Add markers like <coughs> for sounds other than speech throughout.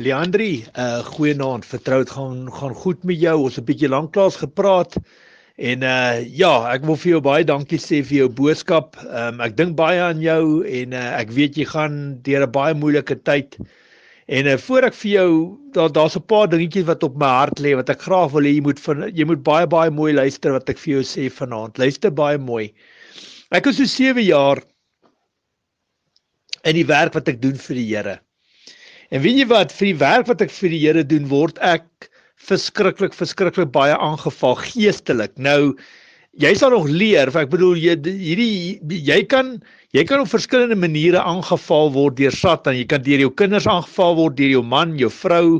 Leandri, uh eh, goeienaand. Vertroud gaan gaan goed met jou. Ons het 'n bietjie lanklaas gepraat. En uh ja, ek wil vir jou baie dankie sê vir jou boodskap. Um, ek dink baie aan jou en uh ek weet jy gaan deur 'n baie moeilike tyd. En uh voor ek vir jou daar daar's 'n paar dingetjies wat op my hart lê wat ek graag wil hê jy moet van, jy moet baie baie mooi luister wat ek vir jou sê vanaand. Luister baie mooi. Ek is so 7 jaar in die werk wat ek doen vir die Here. En weet jy wat, vir die werk wat ek vir die Here doen, word ek verskriklik verskriklik baie aangeval geestelik. Nou jy sal nog leer, ek bedoel jy hierdie jy kan jy kan op verskillende maniere aangeval word deur Satan. Jy kan deur jou kinders aangeval word, deur jou man, jou vrou,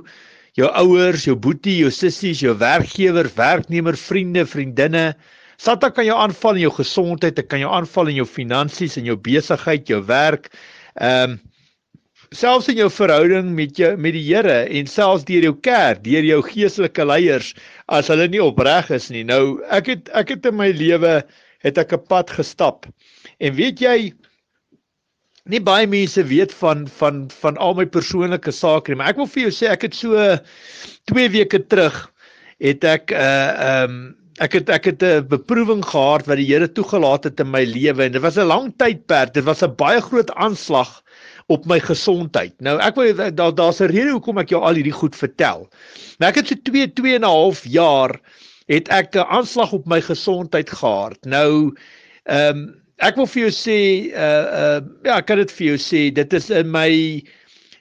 jou ouers, jou boetie, jou sissies, jou werkgewer, werknemer, vriende, vriendinne. Satan kan jou aanval in jou gesondheid, hy kan jou aanval in jou finansies en jou besigheid, jou werk. Ehm um, selfs in jou verhouding met jou met die Here en selfs deur jou kerk, deur jou geestelike leiers as hulle nie opreg is nie. Nou ek het ek het in my lewe het ek 'n pad gestap. En weet jy nie baie mense weet van van van al my persoonlike sake nie, maar ek wil vir jou sê ek het so 2 weke terug het ek 'n uh, eh, ehm um, Ek het ek het 'n beproewing gehad wat die Here toegelaat het in my lewe en dit was 'n lang tydperk. Dit was 'n baie groot aanslag uh op my gesondheid. Nou ek wil daar daar's 'n rede hoekom ek jou al hierdie goed vertel. Nou ek het so 2 2 en 'n half jaar het ek 'n aanslag op my gesondheid gehad. Nou ehm um, ek wil vir jou sê uh uh ja, ek kan dit vir jou sê, dit is in my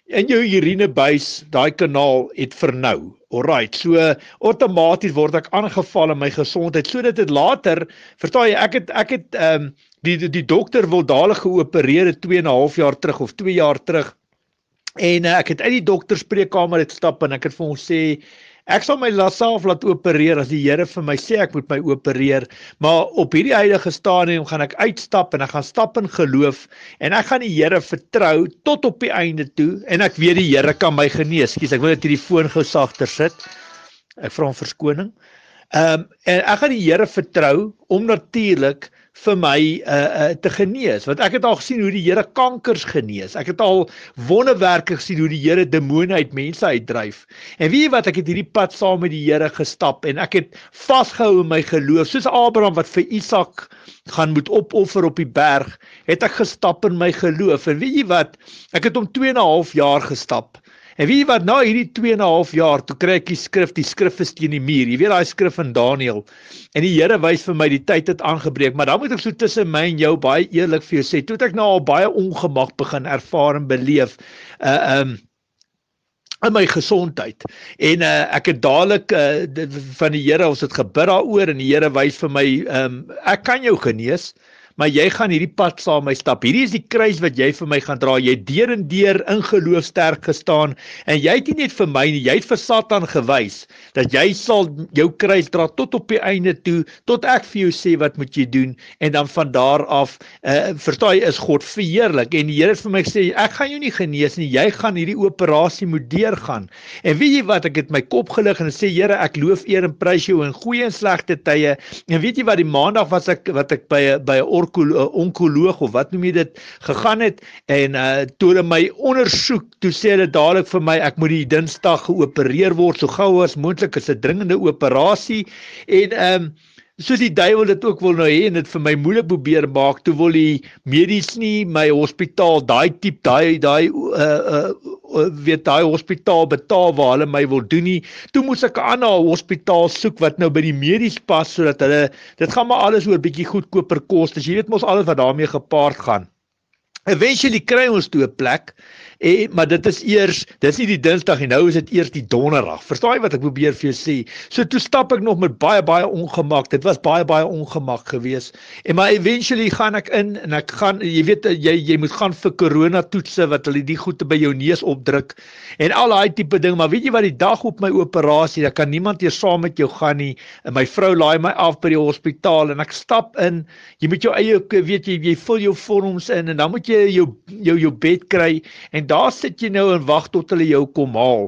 in jou urinebuis, daai kanaal het vernou. Alrite, so outomaties word ek aangeval in my gesondheid sodat dit later, verstaan jy, ek het ek het ehm um, die die dokter wil dadelik geopereer het 2 en 'n half jaar terug of 2 jaar terug. En uh, ek het uit die dokter spreekkamer uit stap en ek het vir hom sê ek sal my laself laat opereer as die Here vir my sê ek moet my opereer, maar op hierdie huidige stadium gaan ek uitstap en ek gaan stap in geloof en ek gaan die Here vertrou tot op die einde toe en ek weet die Here kan my genees. Skielik ek wil net hierdie foon gou sagter sit. Ek vra om verskoning. Ehm um, en ek gaan die Here vertrou om natuurlik vir my uh, uh te genees want ek het al gesien hoe die Here kankers genees ek het al wonderwerke gesien hoe die Here demone uit mense uitdryf en weet jy wat ek het hierdie pad saam met die Here gestap en ek het vasgehou in my geloof soos Abraham wat vir Isak gaan moet opoffer op die berg het ek gestap in my geloof en weet jy wat ek het om 2 en 'n half jaar gestap En weet jy wat na nou hierdie 2 en 'n half jaar toe kry ek die skrif, die skrif is teen die muur. Jy weet daai skrif van Daniël. En die Here wys vir my die tyd het aangebreek, maar dan moet ek so tussen my en jou baie eerlik vir jou sê, toe het ek nou al baie ongemak begin ervaar en beleef. Uh um in my gesondheid. En uh, ek het dadelik uh, van die Here ons het gebid daaroor en die Here wys vir my ehm um, ek kan jou genees. Uh maar jy gaan hierdie pad saam my stap. Hierdie is die kruis wat jy vir my gaan dra. Jy het deur en deur in geloof sterk gestaan en jy het nie net vir my nie, jy het vir Satan gewys dat jy sal jou kruis dra tot op die einde toe, tot ek vir jou sê wat moet jy doen en dan van daar af, uh, verstaan jy, is God verheerlik en die Here het vir my gesê ek gaan jou nie genees nie, jy gaan hierdie operasie moet deurgaan. En weet jy wat, ek het my kop gelig en sê Here, ek loof eer en prys jou in goeie en slegte tye. En weet jy wat, die maandag was ek wat ek by by 'n Eh, onkoloog of wat noem jy dit gegaan het en uh, toe hulle my ondersoek toe sê hulle dadelik vir my ek moet die Dinsdag geopereer word so gou as moontlik is 'n dringende operasie en ehm um, soos die duiwel dit ook wil nou hê en dit vir my moeilik probeer maak toe wil hy medies nie my hospitaal daai tip daai daai uh, uh uh weet daai hospitaal betaal waar hulle my wil doen nie toe moet ek 'n ander hospitaal soek wat nou by die medies pas sodat hulle dit gaan maar alles oor bietjie goedkoper kos as jy weet mos alles wat daarmee gepaard gaan Eventually kry ons toe 'n plek en eh, maar dit is eers dis nie die Dinsdag en nou is dit eers die Donderdag. Verstaan jy wat ek probeer vir jou sê? So toe stap ek nog met baie baie ongemak. Dit was baie baie ongemak geweest. En maar eventually gaan ek in en ek gaan jy weet jy jy moet gaan vir korona toetse wat hulle die goede by jou neus opdruk en al daai tipe ding. Maar weet jy wat die dag op my operasie, daar kan niemand hier saam met jou gaan nie. En my vrou laai my af by die hospitaal en ek stap in. Jy moet jou eie weet jy jy vul jou vorms in en dan moet jy jou jou jou bed kry en daar sit jy nou en wag tot hulle jou kom haal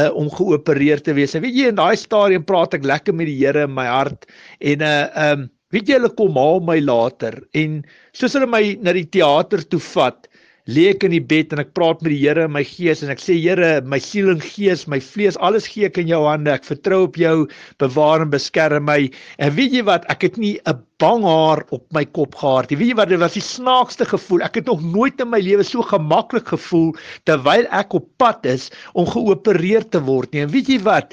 uh om geopereer te wees. En weet jy in daai stadium praat ek lekker met die Here in my hart en uh um weet jy hulle kom haal my later en soos hulle my na die teater toe vat lê ek in die bed en ek praat met die Here in my gees en ek sê Here, my siel en gees, my vlees, alles gee ek in jou hande. Ek vertrou op jou, bewaar en beskerm my. En weet jy wat? Ek het nie 'n bang haar op my kop gehad nie. Weet jy wat? Dit was die snaakste gevoel. Ek het nog nooit in my lewe so gemaklik gevoel terwyl ek op pad is om geopereer te word nie. En weet jy wat?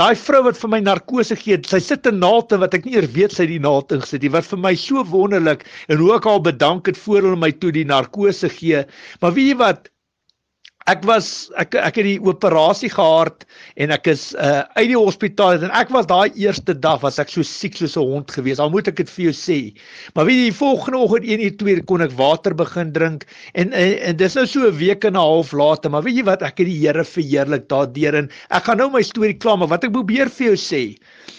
Daai vrou wat vir my narkose gee, sy sit 'n naald in wat ek nie eers weet sy die naald ingesit nie. Wat vir my so wonderlik en hoe ek al bedank het voor hulle my toe die narkose gee. Maar weet jy wat? ek was ek ek het die operasie gehad en ek is uh, uit die hospitaal en ek was daai eerste dag was ek so siek soos 'n hond gewees. Al moet ek dit vir jou sê. Maar weet jy, die volgende oggend 1 uur 2 kon ek water begin drink en en, en dis nou so 'n week en 'n half later, maar weet jy wat, ek het die Here verheerlik daardeur en ek gaan nou my storie kla, maar wat ek probeer vir jou sê,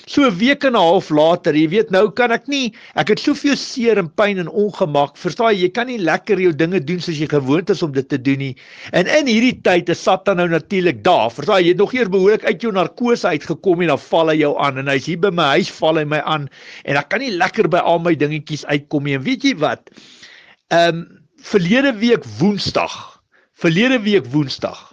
So 'n week en 'n half later, jy weet nou kan ek nie, ek het soveel seer en pyn en ongemak. Verstaan jy, jy kan nie lekker jou dinge doen soos jy gewoond is om dit te doen nie. En in hierdie tyd is Satan nou natuurlik daar. Verstaan jy, jy het nog eers behoorlik uit jou narkose uitgekom en dan val hy jou aan en hy's hier by my huis val hy my aan en ek kan nie lekker by al my dingetjies uitkom nie. En weet jy wat? Ehm um, verlede week Woensdag, verlede week Woensdag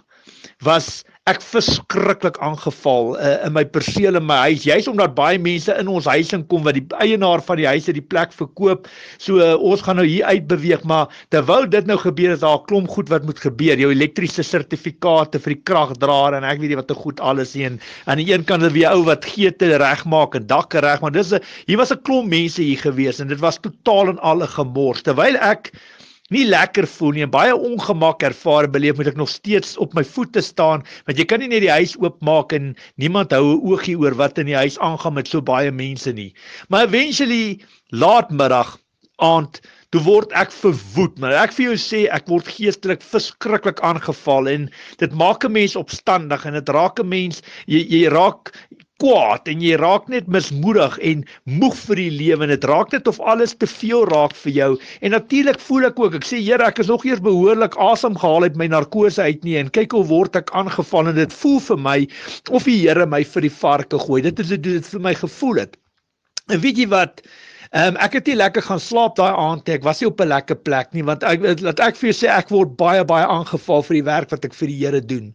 was ek verskriklik aangeval uh, in my perseel in my huis juis omdat baie mense in ons huis inkom wat die eienaar van die huis uit die plek verkoop so uh, ons gaan nou hier uit beweeg maar terwyl dit nou gebeur is daar 'n klomp goed wat moet gebeur jou elektriese sertifikate vir die kragdraer en ek weet nie wat te goed alles nie en aan die een kant het weer ou wat geete regmaak en dakke reg maar dis hier was 'n klomp mense hier gewees en dit was totaal en al 'n gemors terwyl ek nie lekker voel nie en baie ongemak ervaar beleef moet ek nog steeds op my voete staan want jy kan nie net die huis oopmaak en niemand hou 'n oogie oor wat in die huis aangaan met so baie mense nie maar eventually laatmiddag aand toe word ek verwoed maar ek vir jou sê ek word geestelik verskriklik aangeval en dit maak 'n mens opstandig en dit raak 'n mens jy, jy raak kwaad en jy raak net mismoedig en moeg vir die lewe en dit raak net of alles te veel raak vir jou en natuurlik voel ek ook ek sê Here ek is nog eers behoorlik asem gehaal uit my narkose uit nie en kyk hoe word ek aangeval en dit voel vir my of die Here my vir die varke gooi dit is dit het vir my gevoel het en weet jy wat Ehm um, ek het nie lekker gaan slaap daai aand nie. Ek was nie op 'n lekker plek nie want ek eh, laat ek vir jou sê ek word baie baie aangeval vir die werk wat ek vir die Here doen.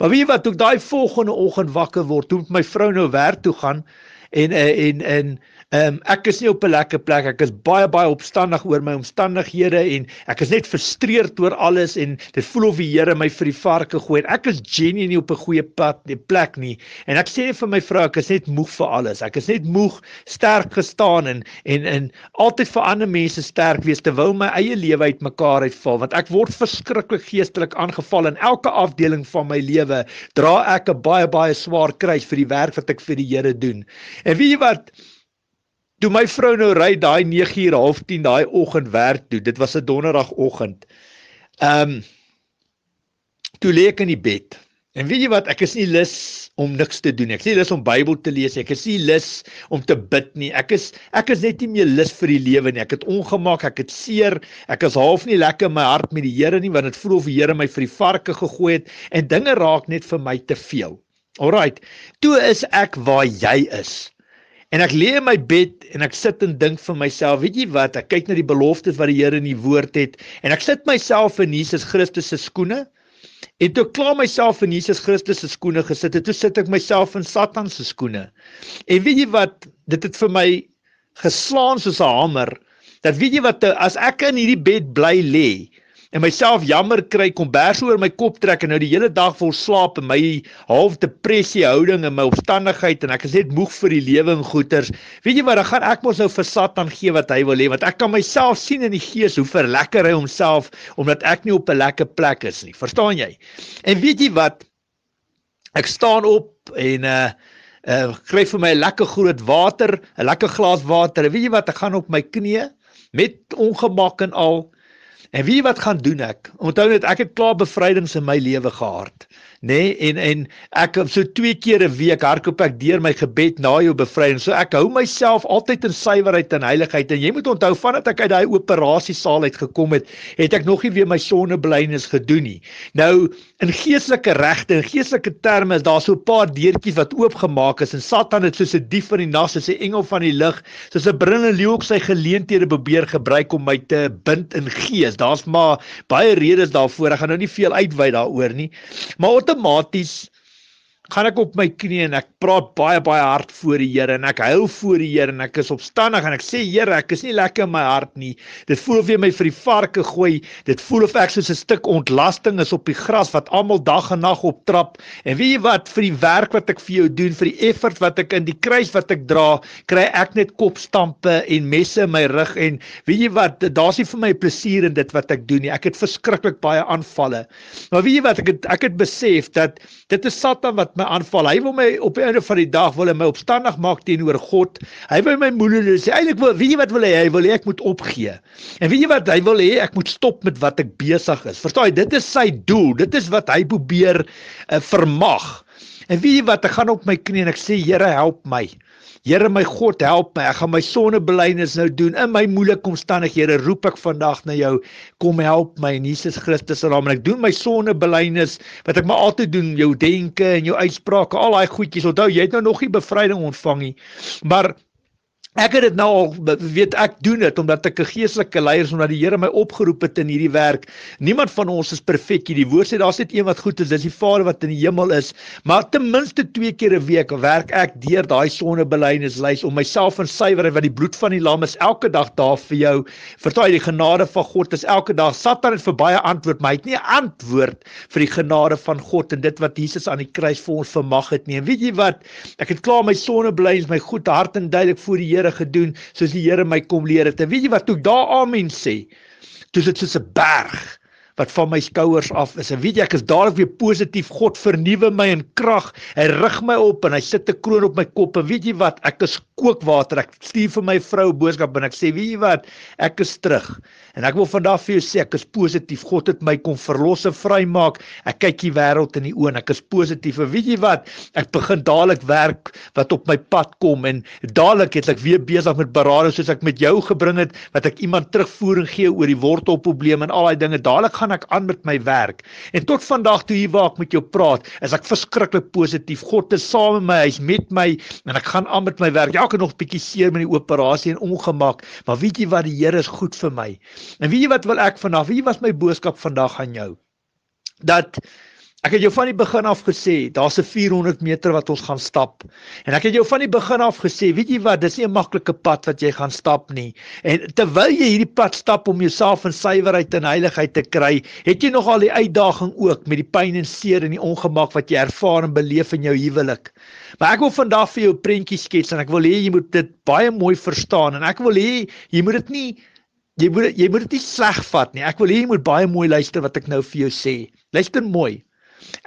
Maar weet jy wat, toe ek daai volgende oggend wakker word, toe my vrou nou werk toe gaan en eh, en en Ehm um, ek is nie op 'n lekker plek. Ek is baie baie opstandig oor my omstandighede en ek is net frustreerd oor alles en dit voel of die Here my vir die varke gooi. Ek is genuinely nie op 'n goeie pad, die plek nie. En ek sê vir my vrou, ek is net moeg vir alles. Ek is net moeg sterk gestaan en en en altyd vir ander mense sterk wees terwyl my eie lewe uitmekaar uitval want ek word verskriklik geestelik aangeval in elke afdeling van my lewe. Dra ek 'n baie baie swaar kruis vir die werk wat ek vir die Here doen. En weet jy wat? Toe my vrou nou ry daai 9:30 daai oggend werk toe. Dit was 'n donderdagoggend. Ehm um, toe lê ek in die bed. En weet jy wat, ek is nie lus om niks te doen nie. Ek is nie lus om Bybel te lees nie. Ek is nie lus om te bid nie. Ek is ek is net nie meer lus vir die lewe nie. Ek het ongemaak, ek het seer. Ek is half nie lekker in my hart met die Here nie, want dit voel of die Here my vir die varke gegooi het en dinge raak net vir my te veel. Alrite. Toe is ek waar jy is. En ek lê in my bed en ek sit en dink vir myself, weet jy wat? Ek kyk na die beloftes wat die Here in die woord het en ek sit myself in Jesus Christus se skoene. En toe klaar myself in Jesus Christus se skoene gesit het, toe sit ek myself in Satan se skoene. En weet jy wat? Dit het vir my geslaan soos 'n hamer. Dat weet jy wat, as ek in hierdie bed bly lê, en myself jammer kry kom bers oor my kop trek en nou die hele dag vol slaap en my half depressie houding en my opstandigheid en ek is net moeg vir die lewe en goeters. Weet jy wat, dan gaan ek mos nou vir Satan gee wat hy wil hê want ek kan myself sien in die gees hoe verlekker hy homself omdat ek nie op 'n lekker plek is nie. Verstaan jy? En weet jy wat? Ek staan op en uh eh, Ek uh, kry vir my 'n lekker groot water, 'n lekker glas water. Weet jy wat? Ek gaan op my knieë met ongemak en al En wie wat gaan doen ek? Onthou net ek het klaar bevrydings in my lewe gehad nê nee, en en ek so twee keer 'n week hardloop ek deur my gebed na jou bevryding so ek hou myself altyd in suiwerheid en heiligheid en jy moet onthou vandat ek uit daai operasiesaal uit gekom het het ek nog nie weer my sonneblynes gedoen nie nou in geestelike regte en geestelike terme is daar so 'n paar deurtjies wat oopgemaak is en satan het soos 'n dief van die nag soos 'n engel van die lig soos 'n brille leeu op sy geleenthede probeer gebruik om my te bind in gees daar's maar baie redes daarvoor ek gaan nou nie veel uitwy daaroor nie maar the Mortis gaan ek op my knieë en ek praat baie baie hard voor die Here en ek huil voor die Here en ek is opstandig en ek sê Here, ek is nie lekker in my hart nie. Dit voel of jy my vir die varke gooi. Dit voel of ek soos 'n stuk ontlasting is op die gras wat almal dag en nag optrap. En weet jy wat, vir die werk wat ek vir jou doen, vir die effort wat ek in die kruis wat ek dra, kry ek net kopstampe en messe in my rug en weet jy wat, daar's nie vir my plesier in dit wat ek doen nie. Ek het verskriklik baie aanvalle. Maar weet jy wat, ek het, ek het besef dat dit is Satan wat my my aanval. Hy wil my op die einde van die dag wil hy my opstandig maak teenoor God. Hy wil my moeder sê eintlik wil weet jy wat wil hy? Hy wil hê ek moet opgee. En weet jy wat hy wil hê? Ek moet stop met wat ek besig is. Verstaan jy? Dit is sy doel. Dit is wat hy probeer uh, vermag. En weet jy wat, ek gaan op my knieën en ek sê Here, help my. Here my God, help my. Ek gaan my sondebelydenis nou doen. In my moeilike omstandighede roep ek vandag na jou. Kom help my in Jesus Christus se naam. En ek doen my sondebelydenis wat ek maar altyd doen, jou denke en jou uitsprake, al daai goedjies. Onthou, jy het nou nog nie bevryding ontvang nie. Maar Ek het dit nou al weet ek doen dit omdat ek 'n geestelike leier is omdat die Here my opgeroep het in hierdie werk. Niemand van ons is perfek nie. Die Woord sê daar's net een wat goed is, dis die Vader wat in die hemel is. Maar ten minste twee keer 'n week werk ek deur daai sondebelydenislys om myself in suiwerheid wat die bloed van die lam is elke dag daar vir jou. Vertel die genade van God is elke dag. Satan het vir baie antwoord, maar hy het nie antwoord vir die genade van God en dit wat Jesus aan die kruis vir ons vermag het nie. En weet jy wat? Ek het klaar my sondebelydenis, my goeie hart en duidelik voor die Heer Here gedoen soos die Here my kom leer het. En weet jy wat toe daar amen sê? Toe dit soos 'n berg wat van my skouers af is. En weet jy, ek is dadelik weer positief. God vernuwe my in krag. Hy rig my op en hy sit 'n kroon op my kop. En weet jy wat? Ek is kookwater. Ek stuur vir my vrou boodskap en ek sê, "Weet jy wat? Ek is terug." En ek wil vandag vir jou sê, ek is positief. God het my kom verlosse vrymaak. Ek kyk die wêreld in die oë en ek is positief. En weet jy wat? Ek begin dadelik werk wat op my pad kom en dadelik het ek weer besig met berading soos ek met jou gebring het wat ek iemand terugvoer en gee oor die wortelprobleem en al daai dinge. Dadelik gaan ek aan met my werk. En tot vandag toe hier waar ek met jou praat, is ek verskriklik positief. God is saam met my, hy's met my en ek gaan aan met my werk. Ja, ek het nog 'n bietjie seer met die operasie en ongemak, maar weet jy wat? Die Here is goed vir my. En weet jy wat wil ek vanaand? Wie was my boodskap vandag aan jou? Dat Ek het jou van die begin af gesê, daar's 'n 400 meter wat ons gaan stap. En ek het jou van die begin af gesê, weet jy wat, dis nie 'n maklike pad wat jy gaan stap nie. En terwyl jy hierdie pad stap om jouself in suiwerheid en heiligheid te kry, het jy nog al die uitdaging ook met die pyn en seer en die ongemak wat jy ervaar en beleef in jou huwelik. Maar ek wil vandag vir jou 'n prentjie skets en ek wil hê jy moet dit baie mooi verstaan en ek wil hê jy moet dit nie jy moet jy moet dit nie sleg vat nie. Ek wil hê jy moet baie mooi luister wat ek nou vir jou sê. Luister mooi.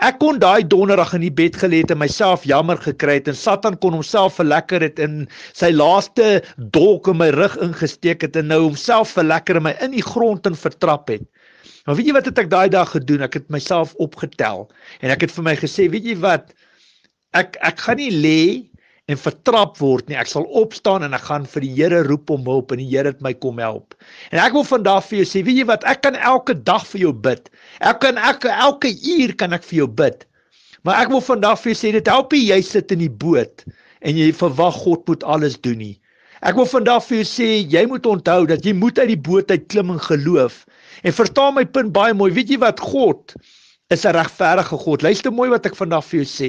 Ek kon daai donderdag in die bed gelê het en myself jammer gekry het en Satan kon homself verlekker het in sy laaste dolk in my rug ingesteek het en nou homself verlekker in my in die grond in vertrap het. Maar weet jy wat het ek daai dag gedoen? Ek het myself opgetel en ek het vir my gesê, weet jy wat? Ek ek gaan nie lê en vertrap word nie. Ek sal opstaan en ek gaan vir die Here roep om hulp en die Here het my kom help. En ek wil vandag vir jou sê, weet jy wat? Ek kan elke dag vir jou bid. Ek kan ek elke uur kan ek vir jou bid. Maar ek wil vandag vir jou sê dit help nie jy sit in die boot en jy verwag God moet alles doen nie. Ek wil vandag vir jou sê jy moet onthou dat jy moet uit die boot uit klim in geloof. En verstaan my punt baie mooi. Weet jy wat God is 'n regverdige God. Luister mooi wat ek vandag vir jou sê.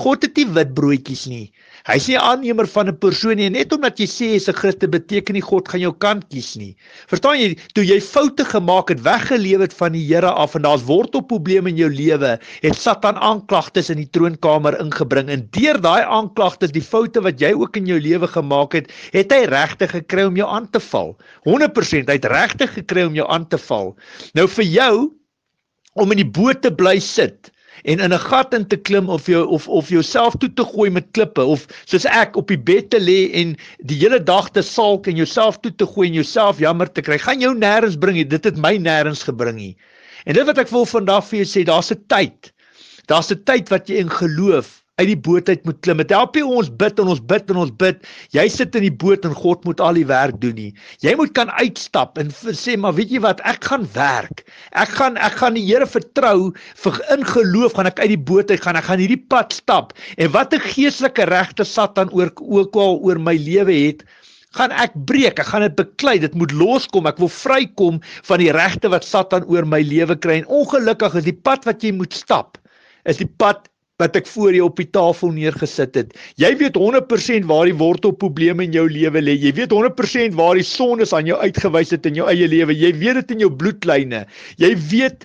God het nie witbroodjies nie. Hy sê aannemer van 'n persoon nie net omdat jy sê jy's 'n Christen beteken nie God gaan jou kant kies nie. Verstaan jy? Toe jy foute gemaak het, weggeleef het van die Here af en daar's wortelprobleme in jou lewe, het Satan aanklagtes in die troonkamer ingebring en deur daai aanklagtes, die foute wat jy ook in jou lewe gemaak het, het hy regte gekry om jou aan te val. 100% hy het regte gekry om jou aan te val. Nou vir jou om in die boot te bly sit en in 'n gat in te klim of jou of of jouself toe te gooi met klippe of soos ek op die bed te lê en die hele dag te salk en jouself toe te gooi en jouself jammer te kry gaan jou nêrens bring dit het my nêrens gebring en dit wat ek wil vandag vir jou sê daar's 'n tyd daar's 'n tyd wat jy in geloof uit die boot uit moet klim. Dit help nie ons bid en ons bid en ons bid. Jy sit in die boot en God moet al die werk doen nie. Jy moet kan uitstap en sê, maar weet jy wat? Ek gaan werk. Ek gaan ek gaan die Here vertrou vir in geloof gaan ek uit die boot uit gaan. Ek gaan hierdie pad stap. En wat 'n geestelike regte Satan oor ook al oor my lewe het, gaan ek breek. Ek gaan dit beklei. Dit moet loskom. Ek wil vrykom van die regte wat Satan oor my lewe kry. En ongelukkig is die pad wat jy moet stap is die pad wat ek voor jou op die tafel neergesit het. Jy weet 100% waar die wortelprobleme in jou lewe lê. Jy weet 100% waar die sondes aan jou uitgewys het in jou eie lewe. Jy weet dit in jou bloedlyne. Jy weet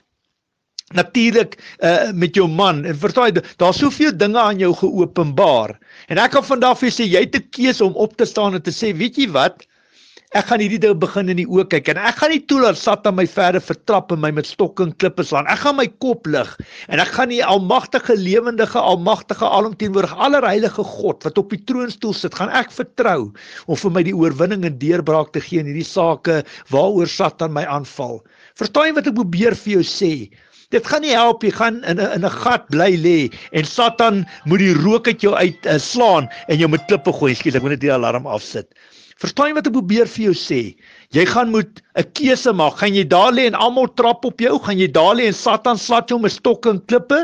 natuurlik uh met jou man. En verstaan jy, daar's soveel dinge aan jou geopenbaar. En ek kan vandag vir jou sê jy het 'n keuse om op te staan en te sê, weet jy wat? Ek gaan hierdie ding begin in die oë kyk en ek gaan nie toelaat Satan my verder vertrap en my met stokke en klippe slaan. Ek gaan my kop lig en ek gaan die almagtige lewendige almagtige alomteenwoordige allerheilige God wat op die troonstoel sit, gaan ek vertrou om vir my die oorwinning en deurbraak te gee in hierdie sake waaroor Satan my aanval. Verstaan jy wat ek probeer vir jou sê? Dit gaan nie help jy gaan in 'n in 'n gat bly lê en Satan moet die rook uit jou uit uh, slaan en jou met klippe gooi. Skielik moet net die alarm afsit. Verstaan wat ek probeer vir jou sê? Jy gaan moet 'n keuse maak. Gaan jy daar lê en almal trap op jou? Gaan jy daar lê en Satan slat jou met stokke en klippe?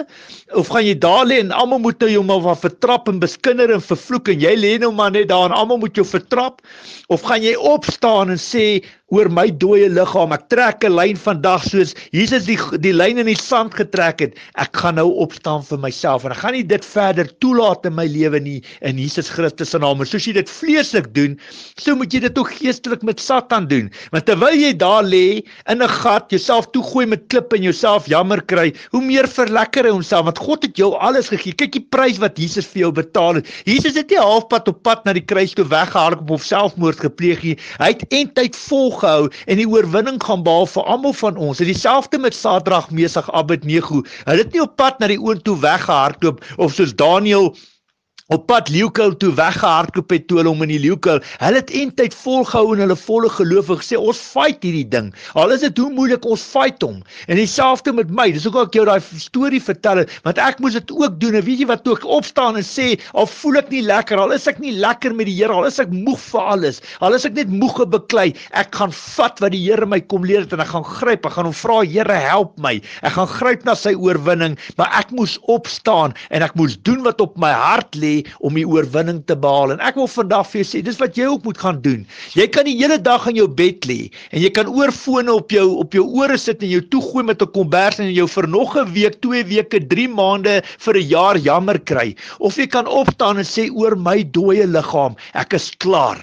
Of gaan jy daar lê en almal moet jou maar van vertrap en beskinder en vervloek en jy lê nou maar net daar en almal moet jou vertrap? Of gaan jy opstaan en sê oor my dooie liggaam, ek trek 'n lyn vandag soos Jesus die die lyn in die sand getrek het. Ek gaan nou opstaan vir myself en ek gaan nie dit verder toelaat in my lewe nie in Jesus Christus se naam. Soos jy dit vleeslik doen, so moet jy dit ook geestelik met Satan doen. Want terwyl jy daar lê in 'n gat, jouself toe gooi met klip en jouself jammer kry, hoe meer verlekker hy homself want God het jou alles gegee. Kyk die prys wat Jesus vir jou betaal het. Jesus het nie halfpad op pad na die kruis toe weggehaal op homselfmoord gepleeg nie. Hy het eintlik volgehou en die oorwinning gaan behaal vir almal van ons. Dit dieselfde met Sadrag, Mesach, Abednego. Hulle het nie op pad na die oond toe weggehardloop of soos Daniël op pad Leukel toe weggehardloop het toe hulle hom in die Leukel. Hulle het eintlik volgehou in hulle volle geloof en gesê ons fight hierdie ding. Al is dit hoe moeilik ons fight hom. En dieselfde met my. Dis ook al ek jou daai storie vertel het, want ek moes dit ook doen. En weet jy wat toe ek opstaan en sê al voel ek nie lekker al is ek nie lekker met die Here al is ek moeg vir alles. Al is ek net moeg en beklei, ek gaan vat wat die Here my kom leer het en ek gaan gryp. Ek gaan hom vra Here help my. Ek gaan gryp na sy oorwinning, maar ek moes opstaan en ek moes doen wat op my hart lê om die oorwinning te behaal. En ek wil vandag vir julle sê, dis wat jy ook moet gaan doen. Jy kan die hele dag aan jou bed lê en jy kan oorfone op jou op jou ore sit en jou toegooi met 'n kombers en jou vir nog 'n week, 2 weke, 3 maande vir 'n jaar jammer kry. Of jy kan opstaan en sê oor my dooie liggaam, ek is klaar.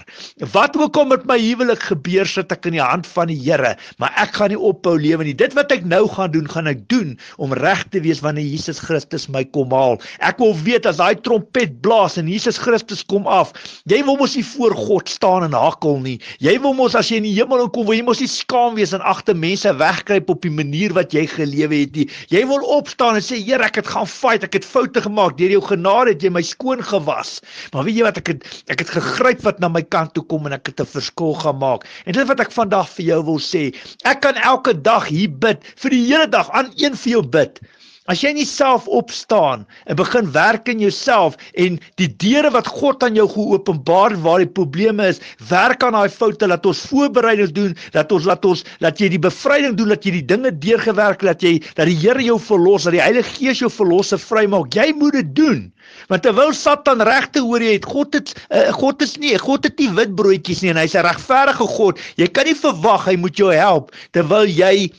Wat ook al met my huwelik gebeur sit ek in die hand van die Here, maar ek gaan nie ophou lewe nie. Dit wat ek nou gaan doen, gaan ek doen om reg te wees wanneer Jesus Christus my kom haal. Ek wil weet as daai trompet blaas en Jesus Christus kom af. Jy wil mos nie voor God staan en hakkel nie. Jy wil mos as jy in die hemel kom, wil jy mos nie skaam wees en agter mense wegkruip op die manier wat jy gelewe het nie. Jy wil opstaan en sê Here, ek het gaan fight, ek het foute gemaak. Deur jou genade het jy my skoon gewas. Maar weet jy wat ek het ek het gegryp wat na my kant toe kom en ek het 'n verskil gemaak. En dit wat ek vandag vir jou wil sê, ek kan elke dag hier bid vir die hele dag aan een vir jou bid. As jy nie self opstaan en begin werk in jouself en die deure wat God aan jou geopenbaar waar die probleme is, werk aan daai foute dat ons voorbereiding doen, dat ons laat ons dat jy die bevryding doen, dat jy die dinge deurgewerk laat jy dat die Here jou verlos, dat die Heilige Gees jou verlosse vrymaak. Jy moet dit doen. Want terwyl Satan regte hoor jy het God het uh, God is nie, God het nie witbroodjies nie en hy's 'n regverdige God. Jy kan nie verwag hy moet jou help terwyl jy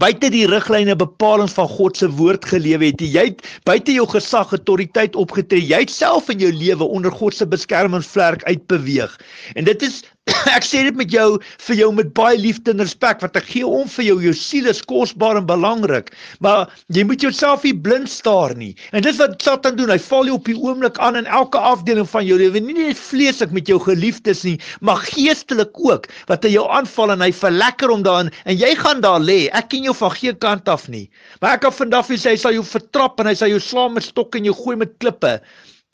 buite die riglyne bepaling van God se woord geleef het. Jy het buite jou gesag en autoriteit opgetree. Jy het self in jou lewe onder God se beskermingsvlerk uitbeweeg. En dit is <coughs> ek sê dit met jou vir jou met baie liefde en respek want ek gee om vir jou jou siel is kosbaar en belangrik maar jy moet jouself nie blind staar nie en dis wat Satan doen hy val jou op die oomblik aan in elke afdeling van jou lewe nie net vleeslik met jou geliefdes nie maar geestelik ook wat hy jou aanval en hy verlekker om daarin en jy gaan daar lê ek ken jou van geen kant af nie maar ek kan vandag vir sê hy sal jou vertrap en hy sal jou slaam met stok en jou gooi met klippe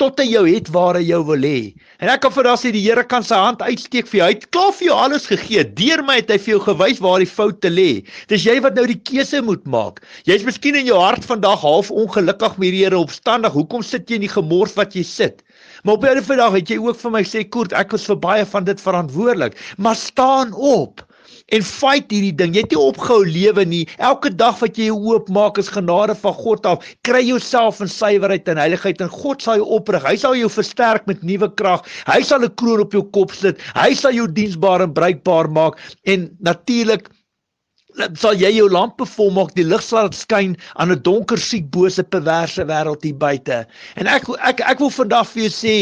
tot hy jou het waar hy jou wil hê. En ek kan vir daas sê die Here kan sy hand uitsteek vir jou. Hy het klaar vir jou alles gegee. Deur my het hy vir jou gewys waar die foute lê. Dis jy wat nou die keuse moet maak. Jy's miskien in jou hart vandag half ongelukkig met die Here opstandig. Hoekom sit jy in die gemors wat jy sit? Maar op 'n ander dag het jy ook vir my sê, "Koert, ek was vir baie van dit verantwoordelik, maar staan op." en fight hierdie ding. Jy het nie opgehou lewe nie. Elke dag wat jy jou oop maak is genade van God af. Kry jouself in suiwerheid en heiligheid en God sal jou oprig. Hy sal jou versterk met nuwe krag. Hy sal 'n kroon op jou kop sit. Hy sal jou diensbaar en bruikbaar maak en natuurlik sal jy jou lamp bevol maak die lig sal skyn aan 'n donker siek bose perverse wêreld hier buite en ek ek ek wil vandag vir jou sê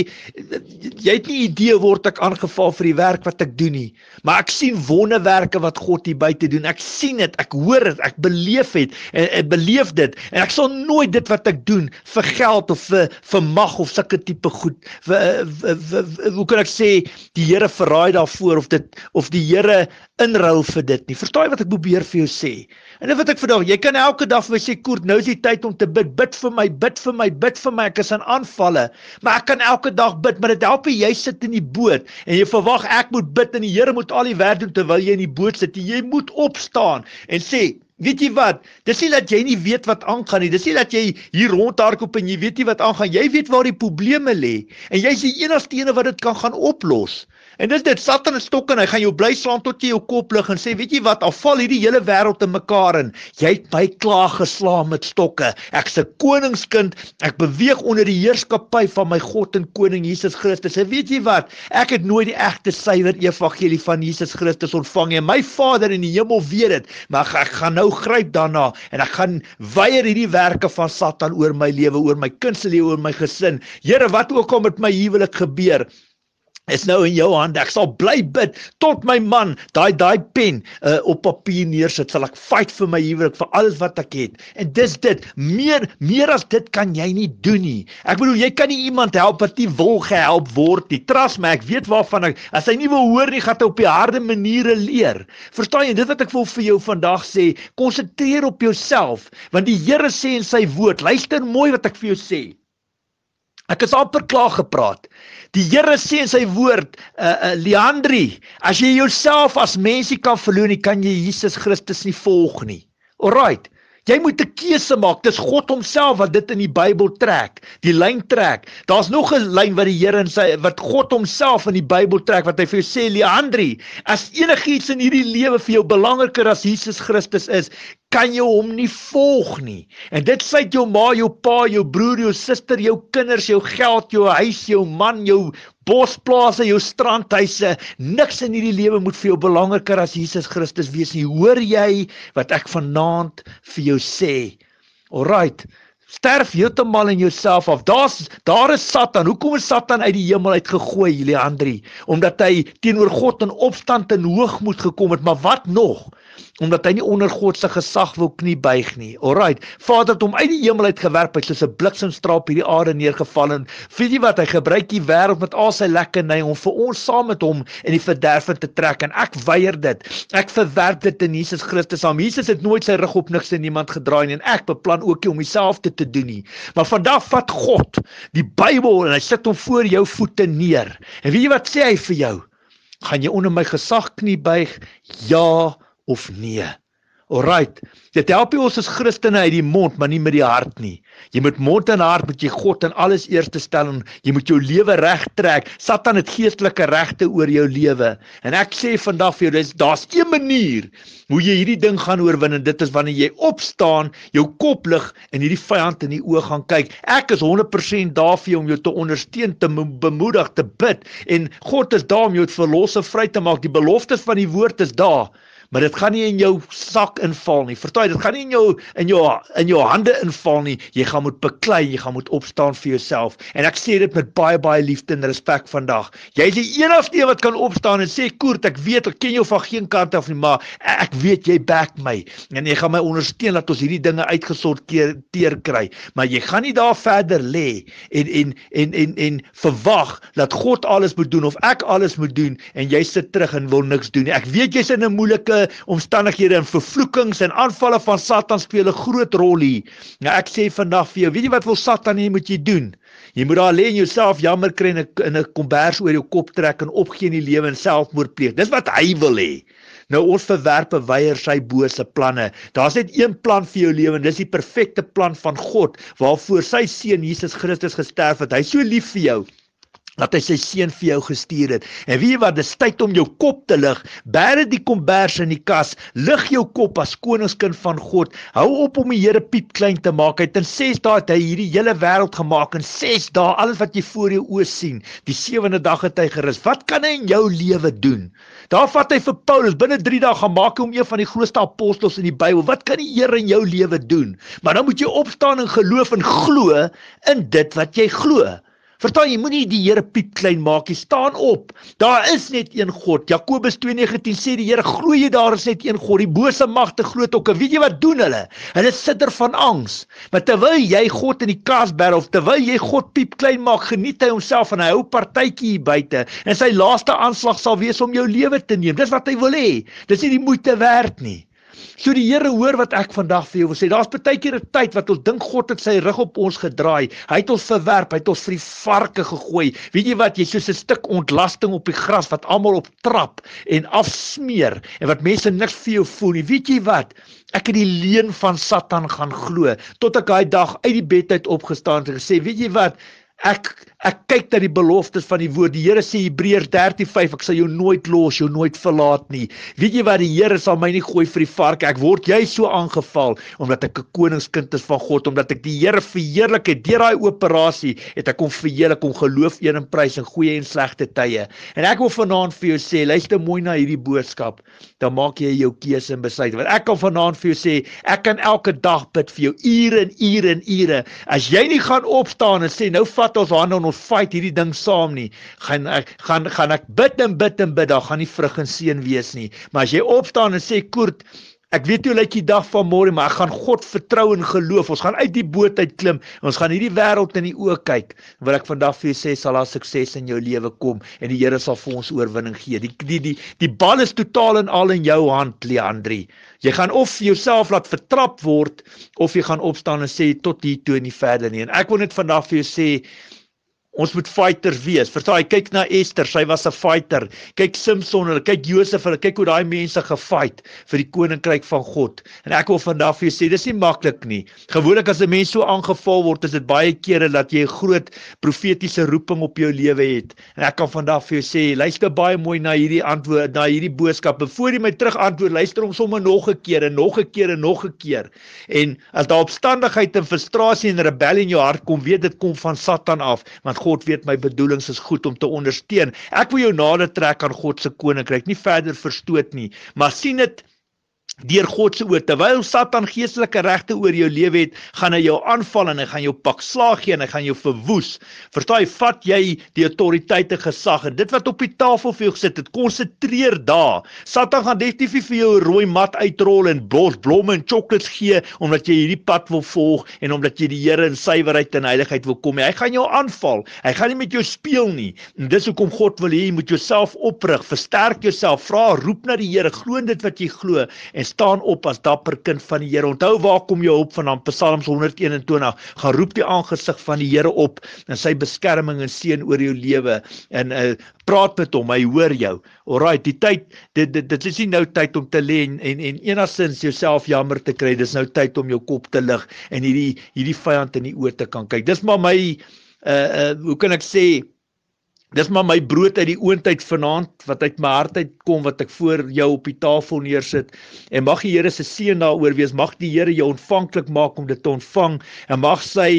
jy het nie idee word ek aangeval vir die werk wat ek doen nie maar ek sien wonderwerke wat God hier buite doen ek sien dit ek hoor dit ek beleef het en eh, ek eh, beleef dit en ek sal nooit dit wat ek doen vir geld of vir vir mag of sulke tipe goed vir, vir, vir, hoe kan ek sê die Here verraai daarvoor of dit of die Here inruil vir dit nie verstaan jy wat ek probeer weer vir jou sê. En dit wat ek vandag, jy kan elke dag vir sê Koert, nou is die tyd om te bid. Bid vir my, bid vir my, bid vir my. Ek is aan aanvalle, maar ek kan elke dag bid, maar dit help jy sit in die boot en jy verwag ek moet bid en die Here moet al die werk doen terwyl jy in die boot sit. Jy moet opstaan en sê Weet jy wat? Dis nie dat jy nie weet wat aangaan nie. Dis nie dat jy hier rondhardloop en jy weet nie wat aangaan nie. Jy weet waar die probleme lê en jy's die enigste een wat dit kan gaan oplos. En dis dit Satan het stok en hy gaan jou bly slaan tot jy jou kop lig en sê weet jy wat afval hierdie hele wêreld in mekaar in jy het my klaar geslaan met stokke ek's 'n koningskind ek beweeg onder die heerskappy van my God en koning Jesus Christus en weet jy wat ek het nooit die egte suiwer evangelie van Jesus Christus ontvang en my Vader in die hemel weet dit maar ek, ek gaan nou gryp daarna en ek gaan weier hierdie werke van Satan oor my lewe oor my kind se lewe oor my gesin Here wat ook al met my huwelik gebeur is nou in jou hand. Ek sal bly bid tot my man daai daai pen uh, op papier neersit. Sal ek fight vir my huwelik, vir alles wat ek het. En dis dit. Meer meer as dit kan jy nie doen nie. Ek bedoel jy kan nie iemand help wat nie wil gehelp word nie. Trust my, ek weet waarvan ek. As hy nie wil hoor nie, gaan hy op die harde maniere leer. Verstaan jy? Dit wat ek wil vir jou vandag sê, konsentreer op jouself, want die Here sê in sy woord, luister mooi wat ek vir jou sê. Ek het amper klaar gepraat. Die Here sê in sy woord, uh, uh Leandri, as jy jouself as mensie kan verloor, nie kan jy Jesus Christus nie volg nie. Alraight. Jy moet 'n keuse maak. Dis God homself wat dit in die Bybel trek, die lyn trek. Daar's nog 'n lyn wat die Here in sy wat God homself in die Bybel trek wat hy vir jou sê, Leandri, as enigiets in hierdie lewe vir jou belangriker as Jesus Christus is, kan jy hom nie volg nie. En dit sluit jou ma, jou pa, jou broer, jou suster, jou kinders, jou geld, jou huis, jou man, jou bosplase, jou strandhuise. Niks in hierdie lewe moet vir jou belangriker as Jesus Christus wees nie. Hoor jy wat ek vanaand vir jou sê? Alrite. Sterf heeltemal in jouself af. Daar's daar is Satan. Hoekom is Satan uit die hemel uit gegooi, Leandri? Omdat hy teenoor God in opstand en hoogmoed gekom het. Maar wat nog? omdat hy nie onder God se gesag wil kniebuig nie. Alraight. Vader het hom uit die hemel uit gewerp uit soos 'n bliksemstraal hierdie aarde neergeval en weet jy wat hy gebruik hier wêreld met al sy lekkernye om vir ons saam met hom in die verderf te trek en ek weier dit. Ek verwerp dit in Jesus Christus naam. Jesus het nooit sy rug op niks en niemand gedraai nie en ek beplan ook nie om dieselfde te doen nie. Maar vandag vat God die Bybel en hy sit hom voor jou voete neer. En weet jy wat sê hy vir jou? Gaan jy onder my gesag kniebuig? Ja of nee. Alrite. Dit help ons as Christene uit die mond, maar nie met die hart nie. Jy moet mond en hart met jy God en alles eers te stel en jy moet jou lewe regtrek. Satan het geestelike regte oor jou lewe. En ek sê vandag vir jou, dis daar's een manier hoe jy hierdie ding gaan oorwin en dit is wanneer jy opstaan, jou kop lig en hierdie vyand in die oë gaan kyk. Ek is 100% daar vir jou om jou te ondersteun, te bemoedig, te bid en God is daar om jou te verlos en vry te maak. Die beloftes van die woord is daar maar dit gaan nie in jou sak inval nie. Vertooi, dit gaan nie in jou in jou in jou hande inval nie. Jy gaan moet beklei, jy gaan moet opstaan vir jouself. En ek sê dit met baie baie liefde en respek vandag. Jy is die enigste wat kan opstaan en sê, "Koert, ek weet ek ken jou van geen kant af nie, maar ek weet jy back my en jy gaan my ondersteun dat ons hierdie dinge uitgesorteer kry." Maar jy gaan nie daar verder lê en en en en en verwag dat God alles moet doen of ek alles moet doen en jy sit terug en wil niks doen nie. Ek weet jy's in 'n moeilike omstandighede en vervloekings en aanvalle van Satan speel 'n groot rol hier. Nou ek sê vandag vir jou, weet jy wat wil Satan hê moet jy doen? Jy moet daar lê en jouself jammer kry en in 'n kombers oor jou kop trek en opgee in die lewe en selfmoord pleeg. Dis wat hy wil hê. Nou ons verwerp en weier sy bose planne. Daar's net een plan vir jou lewe en dis die perfekte plan van God waarvoor sy seun Jesus Christus gesterf het. Hy's so lief vir jou dat hy sy seun vir jou gestuur het. En weet jy wat, dis tyd om jou kop te lig. Bære die kombers in die kas. Lig jou kop as koningskind van God. Hou op om die Here piep klein te maak. Hy het in 6 dae hy hierdie hele wêreld gemaak in 6 dae. Alles wat jy voor jou oë sien, die sewende dag het hy gerus. Wat kan hy in jou lewe doen? Daar vat hy vir Paulus binne 3 dae gemaak om een van die grootste apostels in die Bybel. Wat kan die Here in jou lewe doen? Maar dan moet jy opstaan in geloof en glo in dit wat jy glo. Verstaan jy, moenie die Here piep klein maak nie. Staan op. Daar is net een God. Jakobus 2:19 sê die Here groei daar is net een God. Die bose magte groot ook. Weet jy wat doen hulle? Hulle sitter van angs. Maar terwyl jy God in die kas berg of terwyl jy God piep klein maak, geniet hy homself en hy hou partytjie hier buite. En sy laaste aanslag sal wees om jou lewe te neem. Dis wat hy wil hê. Dis nie die moeite werd nie. So die Here hoor wat ek vandag vir jou wil sê. Daar's baie keer 'n tyd wat ons dink God het sy rug op ons gedraai. Hy het ons verwerp, hy het ons vir die varke gegooi. Weet jy wat? Jy's soos 'n stuk ontlasting op die gras wat almal op trap en afsmeer en wat mense niks vir jou voel nie. Weet jy wat? Ek het die leuen van Satan gaan glo tot ek daai dag uit die bed uit opgestaan het en gesê, "Weet jy wat? Ek Ek kyk na die beloftes van die woord. Die Here sê Hebreërs 13:5, ek sal jou nooit los, jou nooit verlaat nie. Weet jy wat? Die Here sal my nie gooi vir die varke. Ek word jy so aangeval omdat ek 'n koningskind is van God, omdat ek die Here verheerlik het deur daai operasie, het ek hom verheerlik om geloof een en prys in goeie en slegte tye. En ek wil vanaand vir jou sê, luister mooi na hierdie boodskap, dan maak jy jou keuse en besluit. Want ek kan vanaand vir jou sê, ek kan elke dag bid vir jou ure en ure en ure. As jy nie gaan opstaan en sê nou vat ons hande ons fight hierdie ding saam nie. Gaan ek gaan gaan ek bid en bid en bid, daar gaan nie vrug en seën wees nie. Maar as jy opstaan en sê Koert, ek weet hoe lyk die dag van môre, maar ek gaan God vertrou en geloof. Ons gaan uit die boot uit klim. Ons gaan hierdie wêreld in die oë kyk. Wil ek vandag vir jou sê sal daar sukses in jou lewe kom en die Here sal vir ons oorwinning gee. Die die die, die bal is totaal en al in jou hand, Leandri. Jy gaan of jouself laat vertrap word of jy gaan opstaan en sê tot hier toe en nie verder nie. En ek wil net vandag vir jou sê Ons moet fighters wees. Verstaan jy? Kyk na Esther, sy was 'n fighter. Kyk Samson, hulle kyk Josef, hulle kyk hoe daai mense gefight vir die koninkryk van God. En ek wil vandag vir jou sê, dis nie maklik nie. Gewoonlik as 'n mens so aangeval word, is dit baie kere dat jy 'n groot profetiese roeping op jou lewe het. En ek kan vandag vir jou sê, luister baie mooi na hierdie antwoord, na hierdie boodskap. Voordat jy my terugantwoord, luister hom sommer nog 'n keer en nog 'n keer en nog 'n keer. En as daar opstandigheid en frustrasie en rebellie in jou hart kom, weet dit kom van Satan af, want God God weet my bedoelings is goed om te ondersteun. Ek wil jou nader trek aan God se koninkryk, nie verder verstoot nie, maar sien dit deur God se oë. Terwyl Satan geestelike regte oor jou lewe het, gaan hy jou aanval en hy gaan jou pak slaag gee en hy gaan jou verwoes. Verstaan jy, vat jy die autoriteite gesag en dit wat op die tafel vir jou gesit het, konsentreer daar. Satan gaan definitief vir jou rooi mat uitrol en bos blomme en chocolates gee omdat jy hierdie pad wil volg en omdat jy die Here in suiwerheid en heiligheid wil kom. Hy gaan jou aanval. Hy gaan nie met jou speel nie. En dis hoekom God wil hê jy moet jouself oprig, versterk jouself, vra, roep na die Here, glo in dit wat jy glo en staan op as dapper kind van die Here. Onthou waar kom jou hulp vandaan? Psalms 121. Gaan roep die aangesig van die Here op en sy beskerming en seën oor jou lewe en uh, praat met hom, hy hoor jou. Alraai, die tyd dit dit dit is nie nou tyd om te lê en en en enigsins jouself jammer te kry. Dis nou tyd om jou kop te lig en hierdie hierdie vyand in die oë te kan kyk. Dis maar my uh uh hoe kan ek sê Dis maar my brood uit die oondheid vanaand wat uit my hart uit kom wat ek voor jou op die tafel neersit. En mag die Here se seën daaroor wees. Mag die Here jou ontvanklik maak om dit te ontvang en mag sy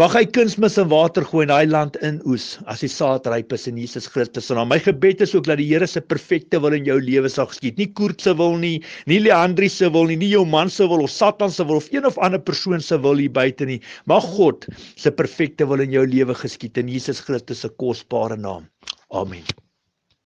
Mag hy kunsmis en water gooi in daai land in oes as die saad ryp is in Jesus Christus. En my gebed is ook dat die Here se perfekte wil in jou lewe sal geskied. Nie Koert se wil nie, nie Leandri se wil nie, nie jou man se wil of Satan se wil of een of ander persoon se wil hier buite nie. Mag God se perfekte wil in jou lewe geskied in Jesus Christus se kosbare naam. Amen.